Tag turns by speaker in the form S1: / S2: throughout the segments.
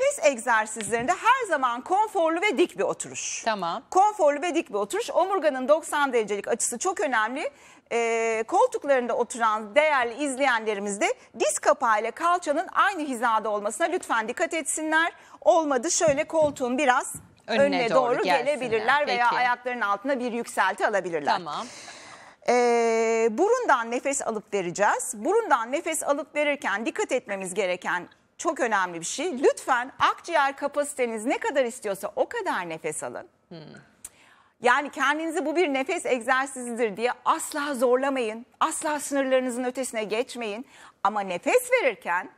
S1: nefes egzersizlerinde her zaman konforlu ve dik bir oturuş. Tamam. Konforlu ve dik bir oturuş. Omurganın 90 derecelik açısı çok önemli. Ee, koltuklarında oturan değerli izleyenlerimiz de diz kapağı ile kalçanın aynı hizada olmasına lütfen dikkat etsinler. Olmadı şöyle koltuğun biraz önüne, önüne doğru, doğru gelebilirler Peki. veya ayaklarının altına bir yükselti alabilirler. Tamam. Ee, burundan nefes alıp vereceğiz. Burundan nefes alıp verirken dikkat etmemiz gereken çok önemli bir şey. Lütfen akciğer kapasiteniz ne kadar istiyorsa o kadar nefes alın. Hmm. Yani kendinizi bu bir nefes egzersizidir diye asla zorlamayın. Asla sınırlarınızın ötesine geçmeyin. Ama nefes verirken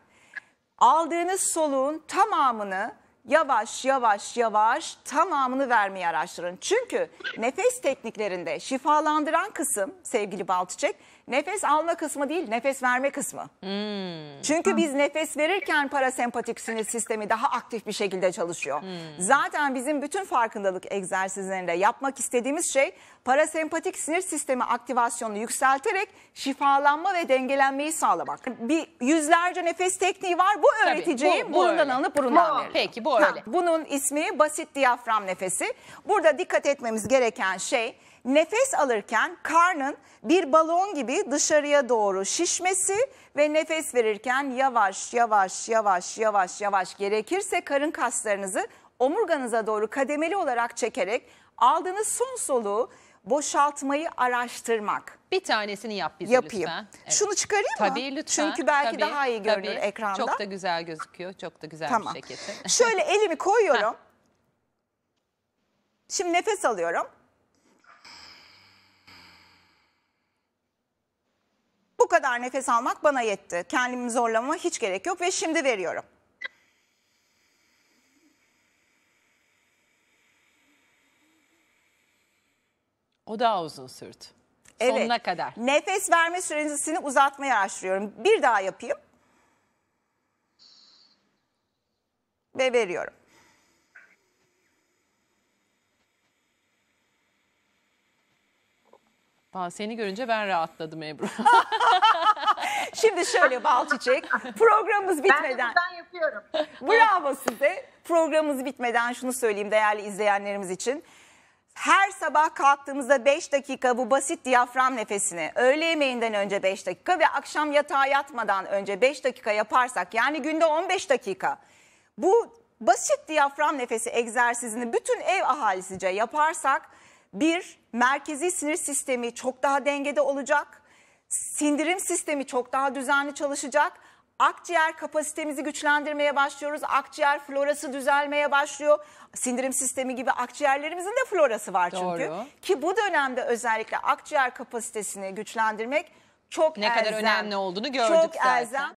S1: aldığınız soluğun tamamını yavaş yavaş yavaş tamamını vermeyi araştırın. Çünkü nefes tekniklerinde şifalandıran kısım sevgili Balçıçek nefes alma kısmı değil nefes verme kısmı. Hmm. Çünkü ah. biz nefes verirken parasempatik sinir sistemi daha aktif bir şekilde çalışıyor. Hmm. Zaten bizim bütün farkındalık egzersizlerinde yapmak istediğimiz şey parasempatik sinir sistemi aktivasyonunu yükselterek şifalanma ve dengelenmeyi sağlamak. Bir yüzlerce nefes tekniği var bu öğreteceğim. Tabii, bu, bu burundan öyle. alıp burundan verilir. Peki bu öyle. Bunun ismi basit diyafram nefesi. Burada dikkat etmemiz gereken şey nefes alırken karnın bir balon gibi dışarıya doğru şişmesi ve nefes verirken yavaş yavaş yavaş yavaş yavaş gerekirse karın kaslarınızı omurganıza doğru kademeli olarak çekerek aldığınız son soluğu boşaltmayı araştırmak. Bir tanesini yap bize Yapayım. lütfen. Evet. Şunu çıkarayım mı? Tabii lütfen. Çünkü belki tabii, daha iyi görünür tabii. ekranda. Çok da güzel gözüküyor. Çok da güzel tamam. bir ceketi. Şöyle elimi koyuyorum. Şimdi nefes alıyorum. Bu kadar nefes almak bana yetti. Kendimi zorlamama hiç gerek yok ve şimdi veriyorum. O daha uzun sürdü. Evet. Sonuna kadar. Nefes verme sürenizi uzatmayı araştırıyorum. Bir daha yapayım. Ve veriyorum. seni görünce ben rahatladım Ebru. Şimdi şöyle bal çiçek programımız bitmeden. Ben yapıyorum. Bravo size. Programımız bitmeden şunu söyleyeyim değerli izleyenlerimiz için her sabah kalktığımızda 5 dakika bu basit diyafram nefesini öğle yemeğinden önce 5 dakika ve akşam yatağa yatmadan önce 5 dakika yaparsak yani günde 15 dakika bu basit diyafram nefesi egzersizini bütün ev ahalisice yaparsak bir merkezi sinir sistemi çok daha dengede olacak. Sindirim sistemi çok daha düzenli çalışacak Akciğer kapasitemizi güçlendirmeye başlıyoruz. Akciğer florası düzelmeye başlıyor. Sindirim sistemi gibi akciğerlerimizin de florası var Doğru. çünkü. Ki bu dönemde özellikle akciğer kapasitesini güçlendirmek çok ne elzem. kadar önemli olduğunu gördük çok zaten. Elzem.